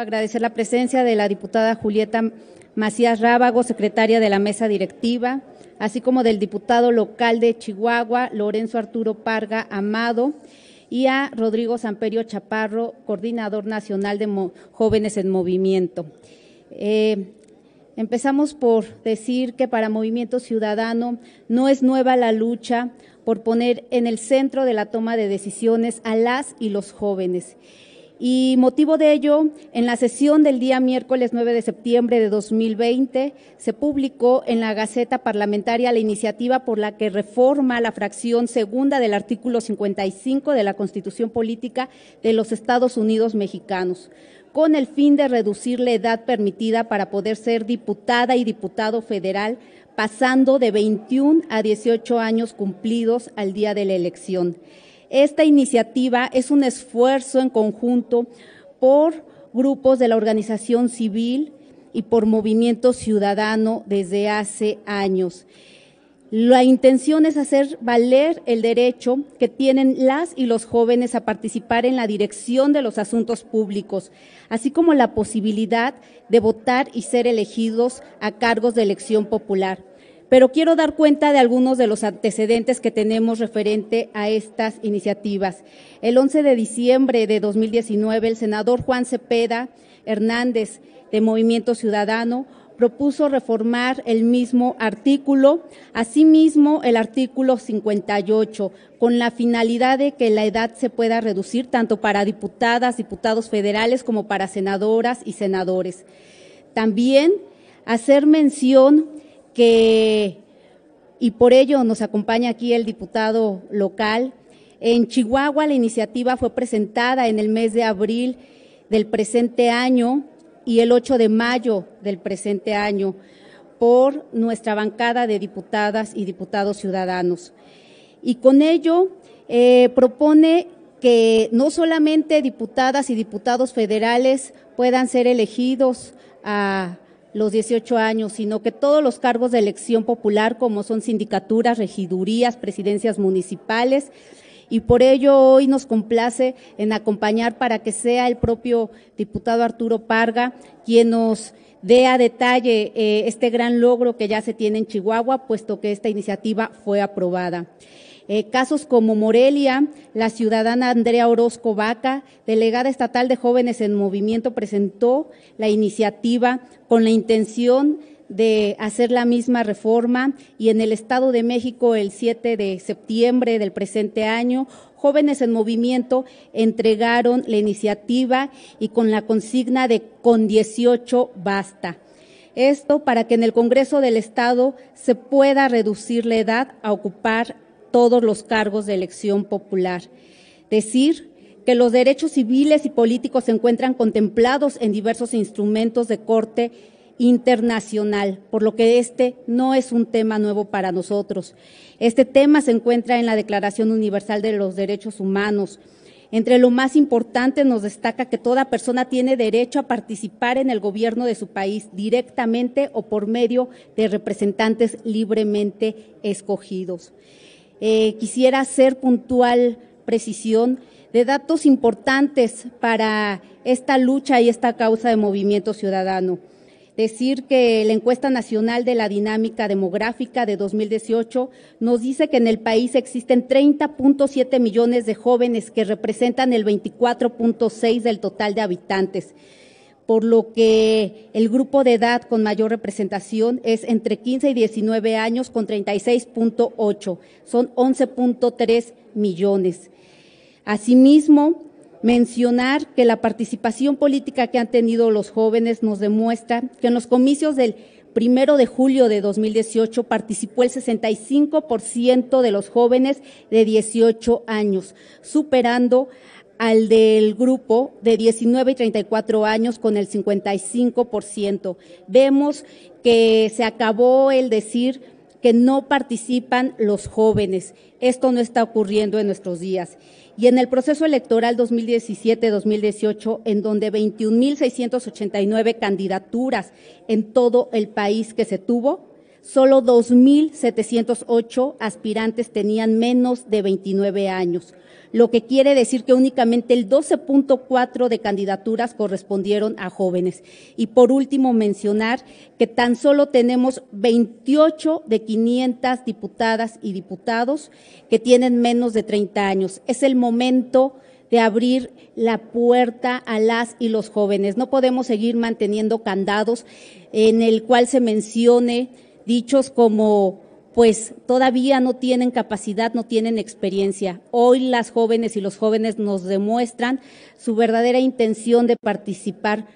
agradecer la presencia de la diputada Julieta Macías Rábago, secretaria de la mesa directiva, así como del diputado local de Chihuahua, Lorenzo Arturo Parga Amado, y a Rodrigo Samperio Chaparro, coordinador nacional de Jóvenes en Movimiento. Eh, empezamos por decir que para Movimiento Ciudadano no es nueva la lucha por poner en el centro de la toma de decisiones a las y los jóvenes y motivo de ello, en la sesión del día miércoles 9 de septiembre de 2020, se publicó en la Gaceta Parlamentaria la iniciativa por la que reforma la fracción segunda del artículo 55 de la Constitución Política de los Estados Unidos Mexicanos con el fin de reducir la edad permitida para poder ser diputada y diputado federal, pasando de 21 a 18 años cumplidos al día de la elección. Esta iniciativa es un esfuerzo en conjunto por grupos de la organización civil y por movimiento ciudadano desde hace años. La intención es hacer valer el derecho que tienen las y los jóvenes a participar en la dirección de los asuntos públicos, así como la posibilidad de votar y ser elegidos a cargos de elección popular pero quiero dar cuenta de algunos de los antecedentes que tenemos referente a estas iniciativas. El 11 de diciembre de 2019, el senador Juan Cepeda Hernández de Movimiento Ciudadano propuso reformar el mismo artículo, asimismo el artículo 58, con la finalidad de que la edad se pueda reducir tanto para diputadas, diputados federales como para senadoras y senadores. También hacer mención y por ello nos acompaña aquí el diputado local, en Chihuahua la iniciativa fue presentada en el mes de abril del presente año y el 8 de mayo del presente año por nuestra bancada de diputadas y diputados ciudadanos. Y con ello eh, propone que no solamente diputadas y diputados federales puedan ser elegidos a los 18 años, sino que todos los cargos de elección popular, como son sindicaturas, regidurías, presidencias municipales, y por ello hoy nos complace en acompañar para que sea el propio diputado Arturo Parga quien nos dé a detalle eh, este gran logro que ya se tiene en Chihuahua, puesto que esta iniciativa fue aprobada. Eh, casos como Morelia, la ciudadana Andrea Orozco Vaca, delegada estatal de jóvenes en movimiento, presentó la iniciativa con la intención de hacer la misma reforma y en el Estado de México el 7 de septiembre del presente año, jóvenes en movimiento entregaron la iniciativa y con la consigna de con 18 basta. Esto para que en el Congreso del Estado se pueda reducir la edad a ocupar todos los cargos de elección popular. Decir que los derechos civiles y políticos se encuentran contemplados en diversos instrumentos de corte internacional, por lo que este no es un tema nuevo para nosotros. Este tema se encuentra en la Declaración Universal de los Derechos Humanos. Entre lo más importante nos destaca que toda persona tiene derecho a participar en el gobierno de su país directamente o por medio de representantes libremente escogidos. Eh, quisiera hacer puntual precisión de datos importantes para esta lucha y esta causa de movimiento ciudadano. Decir que la encuesta nacional de la dinámica demográfica de 2018 nos dice que en el país existen 30.7 millones de jóvenes que representan el 24.6 del total de habitantes por lo que el grupo de edad con mayor representación es entre 15 y 19 años con 36.8, son 11.3 millones. Asimismo, mencionar que la participación política que han tenido los jóvenes nos demuestra que en los comicios del primero de julio de 2018 participó el 65% de los jóvenes de 18 años, superando al del grupo de 19 y 34 años con el 55%. Vemos que se acabó el decir que no participan los jóvenes. Esto no está ocurriendo en nuestros días. Y en el proceso electoral 2017-2018, en donde 21.689 candidaturas en todo el país que se tuvo, solo 2.708 aspirantes tenían menos de 29 años, lo que quiere decir que únicamente el 12.4 de candidaturas correspondieron a jóvenes. Y por último, mencionar que tan solo tenemos 28 de 500 diputadas y diputados que tienen menos de 30 años. Es el momento de abrir la puerta a las y los jóvenes. No podemos seguir manteniendo candados en el cual se mencione dichos como pues todavía no tienen capacidad, no tienen experiencia. Hoy las jóvenes y los jóvenes nos demuestran su verdadera intención de participar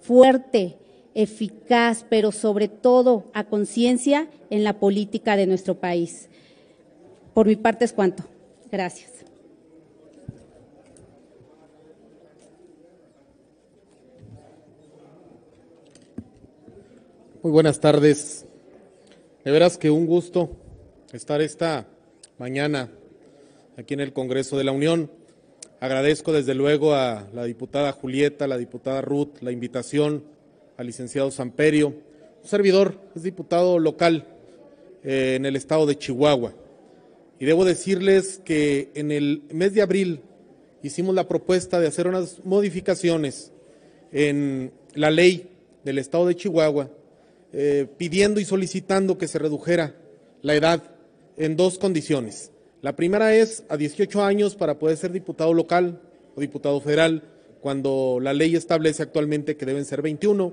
fuerte, eficaz, pero sobre todo a conciencia en la política de nuestro país. Por mi parte es cuanto. Gracias. Muy buenas tardes. De veras que un gusto estar esta mañana aquí en el Congreso de la Unión. Agradezco desde luego a la diputada Julieta, la diputada Ruth, la invitación al licenciado Samperio. Un servidor es diputado local eh, en el estado de Chihuahua. Y debo decirles que en el mes de abril hicimos la propuesta de hacer unas modificaciones en la ley del estado de Chihuahua eh, pidiendo y solicitando que se redujera la edad en dos condiciones. La primera es a 18 años para poder ser diputado local o diputado federal, cuando la ley establece actualmente que deben ser 21,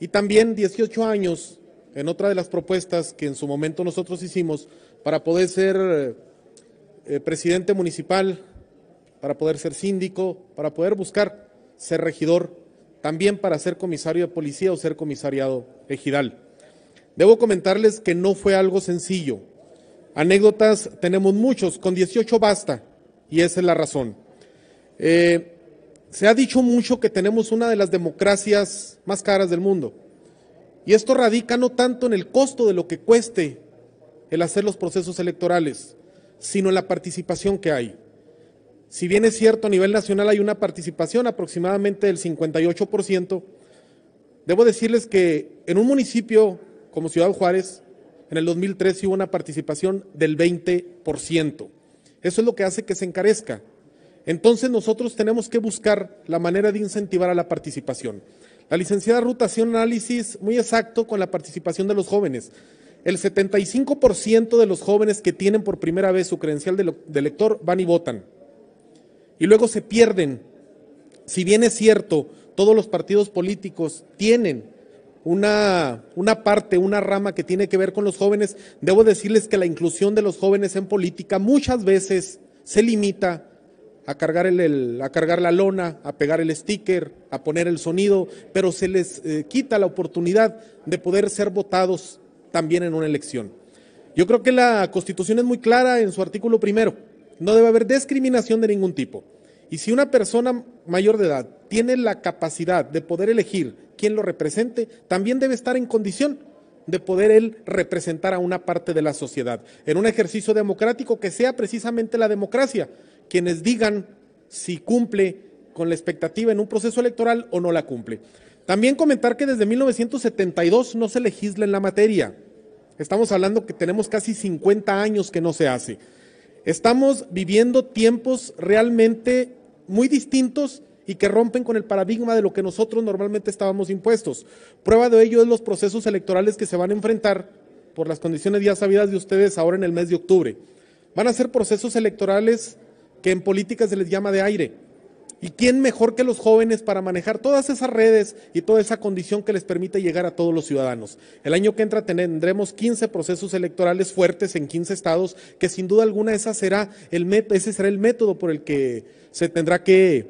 y también 18 años en otra de las propuestas que en su momento nosotros hicimos para poder ser eh, eh, presidente municipal, para poder ser síndico, para poder buscar ser regidor también para ser comisario de policía o ser comisariado ejidal. Debo comentarles que no fue algo sencillo. Anécdotas tenemos muchos, con 18 basta, y esa es la razón. Eh, se ha dicho mucho que tenemos una de las democracias más caras del mundo. Y esto radica no tanto en el costo de lo que cueste el hacer los procesos electorales, sino en la participación que hay. Si bien es cierto, a nivel nacional hay una participación aproximadamente del 58%, debo decirles que en un municipio como Ciudad Juárez, en el 2013 hubo una participación del 20%. Eso es lo que hace que se encarezca. Entonces nosotros tenemos que buscar la manera de incentivar a la participación. La licenciada Ruta hacía un análisis muy exacto con la participación de los jóvenes. El 75% de los jóvenes que tienen por primera vez su credencial de, elector lector van y votan y luego se pierden. Si bien es cierto, todos los partidos políticos tienen una, una, parte, una rama que tiene que ver con los jóvenes, debo decirles que la inclusión de los jóvenes en política muchas veces se limita a cargar, el, a cargar la lona, a pegar el sticker, a poner el sonido, pero se les eh, quita la oportunidad de poder ser votados también en una elección. Yo creo que la Constitución es muy clara en su artículo primero. No debe haber discriminación de ningún tipo. Y si una persona mayor de edad tiene la capacidad de poder elegir quién lo represente, también debe estar en condición de poder él representar a una parte de la sociedad, en un ejercicio democrático que sea precisamente la democracia, quienes digan si cumple con la expectativa en un proceso electoral o no la cumple. También comentar que desde 1972 no se legisla en la materia. Estamos hablando que tenemos casi 50 años que no se hace. Estamos viviendo tiempos realmente muy distintos y que rompen con el paradigma de lo que nosotros normalmente estábamos impuestos. Prueba de ello es los procesos electorales que se van a enfrentar por las condiciones ya sabidas de ustedes ahora en el mes de octubre. Van a ser procesos electorales que en política se les llama de aire ¿Y quién mejor que los jóvenes para manejar todas esas redes y toda esa condición que les permite llegar a todos los ciudadanos? El año que entra tendremos 15 procesos electorales fuertes en 15 estados, que sin duda alguna esa será el ese será el método por el que se tendrá que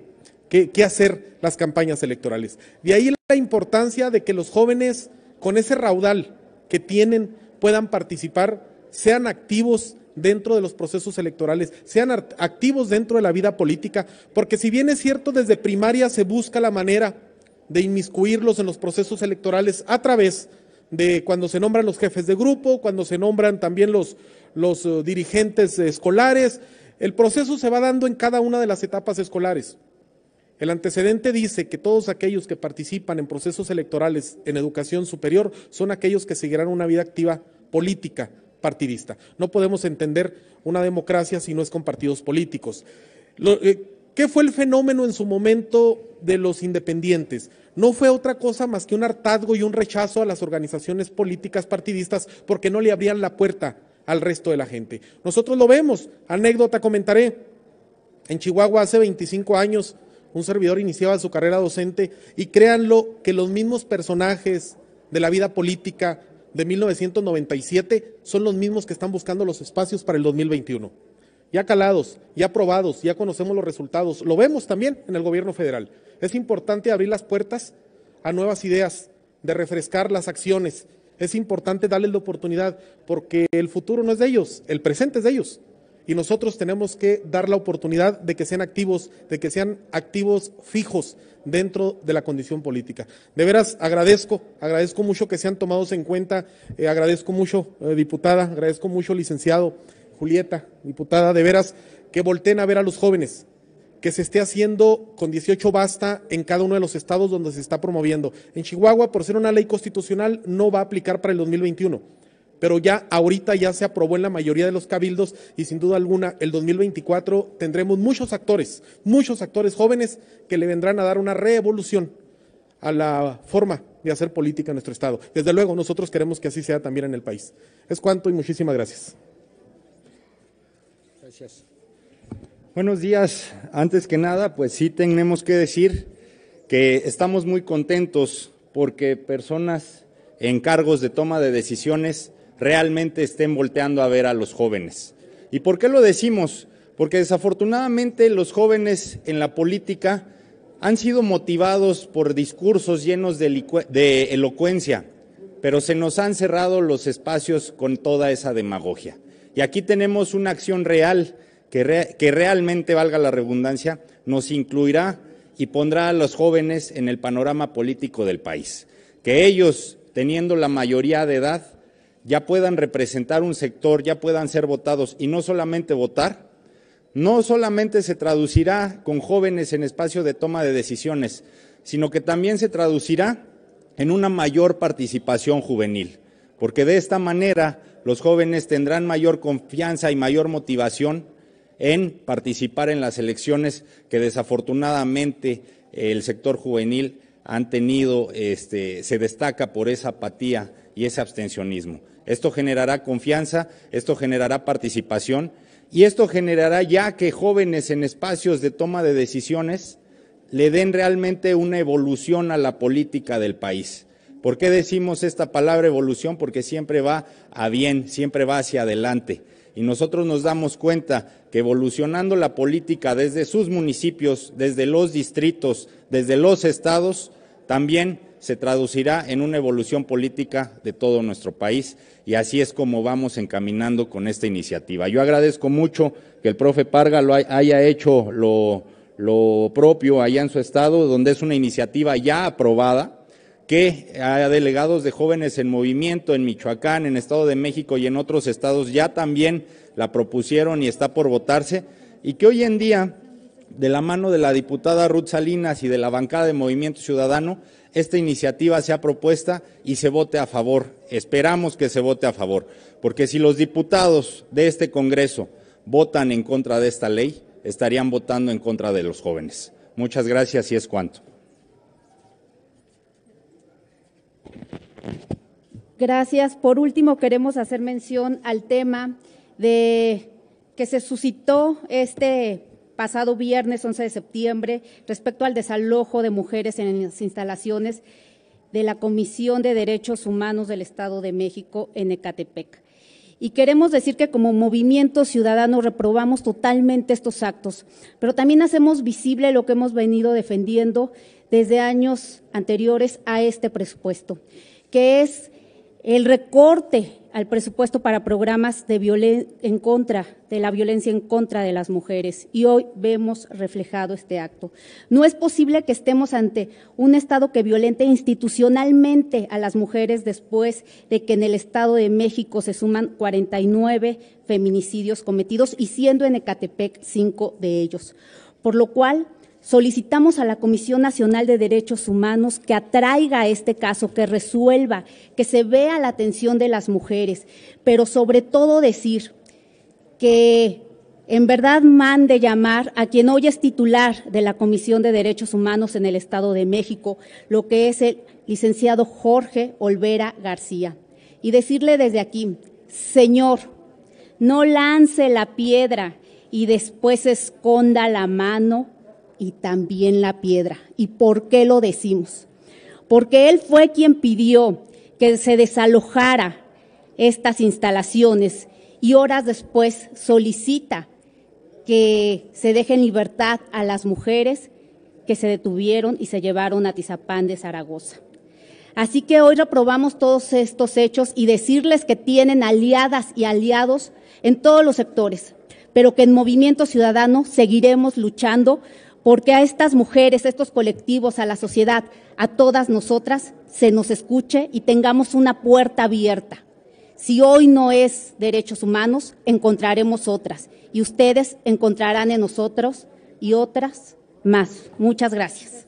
hacer las campañas electorales. De ahí la importancia de que los jóvenes con ese raudal que tienen puedan participar, sean activos dentro de los procesos electorales, sean activos dentro de la vida política, porque si bien es cierto, desde primaria se busca la manera de inmiscuirlos en los procesos electorales a través de cuando se nombran los jefes de grupo, cuando se nombran también los, los eh, dirigentes escolares. El proceso se va dando en cada una de las etapas escolares. El antecedente dice que todos aquellos que participan en procesos electorales en educación superior son aquellos que seguirán una vida activa política, partidista. No podemos entender una democracia si no es con partidos políticos. Eh, ¿Qué fue el fenómeno en su momento de los independientes? No fue otra cosa más que un hartazgo y un rechazo a las organizaciones políticas partidistas porque no le abrían la puerta al resto de la gente. Nosotros lo vemos, anécdota comentaré. En Chihuahua hace 25 años un servidor iniciaba su carrera docente y créanlo que los mismos personajes de la vida política de 1997 son los mismos que están buscando los espacios para el 2021. Ya calados, ya probados, ya conocemos los resultados. Lo vemos también en el gobierno federal. Es importante abrir las puertas a nuevas ideas, de refrescar las acciones. Es importante darles la oportunidad porque el futuro no es de ellos, el presente es de ellos y nosotros tenemos que dar la oportunidad de que sean activos, de que sean activos fijos dentro de la condición política. De veras, agradezco, agradezco mucho que sean tomados en cuenta, eh, agradezco mucho, eh, diputada, agradezco mucho, licenciado Julieta, diputada, de veras, que volteen a ver a los jóvenes, que se esté haciendo con 18 basta en cada uno de los estados donde se está promoviendo. En Chihuahua, por ser una ley constitucional, no va a aplicar para el 2021 pero ya ahorita ya se aprobó en la mayoría de los cabildos y sin duda alguna el 2024 tendremos muchos actores, muchos actores jóvenes que le vendrán a dar una revolución a la forma de hacer política en nuestro Estado. Desde luego, nosotros queremos que así sea también en el país. Es cuanto y muchísimas gracias. Gracias. Buenos días. Antes que nada, pues sí tenemos que decir que estamos muy contentos porque personas en cargos de toma de decisiones realmente estén volteando a ver a los jóvenes. ¿Y por qué lo decimos? Porque desafortunadamente los jóvenes en la política han sido motivados por discursos llenos de, elocuencia, pero se nos han cerrado los espacios con toda esa demagogia. Y aquí tenemos una acción real que, que realmente, valga la redundancia, nos incluirá y pondrá a los jóvenes en el panorama político del país. Que ellos, teniendo la mayoría de edad, ya puedan representar un sector, ya puedan ser votados y no solamente votar, no solamente se traducirá con jóvenes en espacio de toma de decisiones, sino que también se traducirá en una mayor participación juvenil, porque de esta manera los jóvenes tendrán mayor confianza y mayor motivación en participar en las elecciones que desafortunadamente eh, el sector juvenil han tenido, este, se destaca por esa apatía y ese abstencionismo. Esto generará confianza, esto generará participación y esto generará ya que jóvenes en espacios de toma de decisiones le den realmente una evolución a la política del país. ¿Por qué decimos esta palabra evolución? Porque siempre va a bien, siempre va hacia adelante. Y nosotros nos damos cuenta que evolucionando la política desde sus municipios, desde los distritos, desde los estados, también se traducirá en una evolución política de todo nuestro país y así es como vamos encaminando con esta iniciativa. Yo agradezco mucho que el profe Parga lo haya hecho lo, propio allá en su estado, donde es una iniciativa ya aprobada que a delegados de jóvenes en movimiento en Michoacán, en Estado de México y en otros estados ya también la propusieron y está por votarse, y que hoy en día, de la mano de la diputada Ruth Salinas y de la bancada de Movimiento Ciudadano, esta iniciativa sea propuesta y se vote a favor. Esperamos que se vote a favor, porque si los diputados de este Congreso votan en contra de esta ley, estarían votando en contra de los jóvenes. Muchas gracias y es cuanto. Gracias. Por último, queremos hacer mención al tema de que se suscitó este pasado viernes 11 de septiembre respecto al desalojo de mujeres en las instalaciones de la Comisión de Derechos Humanos del Estado de México en Ecatepec. Y queremos decir que como movimiento ciudadano reprobamos totalmente estos actos, pero también hacemos visible lo que hemos venido defendiendo desde años anteriores a este presupuesto, que es el recorte al presupuesto para programas de violencia en contra de la violencia en contra de las mujeres y hoy vemos reflejado este acto. No es posible que estemos ante un Estado que violente institucionalmente a las mujeres después de que en el Estado de México se suman 49 feminicidios cometidos y siendo en Ecatepec cinco de ellos, por lo cual Solicitamos a la Comisión Nacional de Derechos Humanos que atraiga este caso, que resuelva, que se vea la atención de las mujeres, pero sobre todo decir que en verdad mande llamar a quien hoy es titular de la Comisión de Derechos Humanos en el Estado de México, lo que es el licenciado Jorge Olvera García, y decirle desde aquí, Señor, no lance la piedra y después esconda la mano y también la piedra. ¿Y por qué lo decimos? Porque Él fue quien pidió que se desalojara estas instalaciones y horas después solicita que se deje en libertad a las mujeres que se detuvieron y se llevaron a Tizapán de Zaragoza. Así que hoy reprobamos todos estos hechos y decirles que tienen aliadas y aliados en todos los sectores, pero que en Movimiento Ciudadano seguiremos luchando porque a estas mujeres, a estos colectivos, a la sociedad, a todas nosotras, se nos escuche y tengamos una puerta abierta. Si hoy no es derechos humanos, encontraremos otras y ustedes encontrarán en nosotros y otras más. Muchas gracias.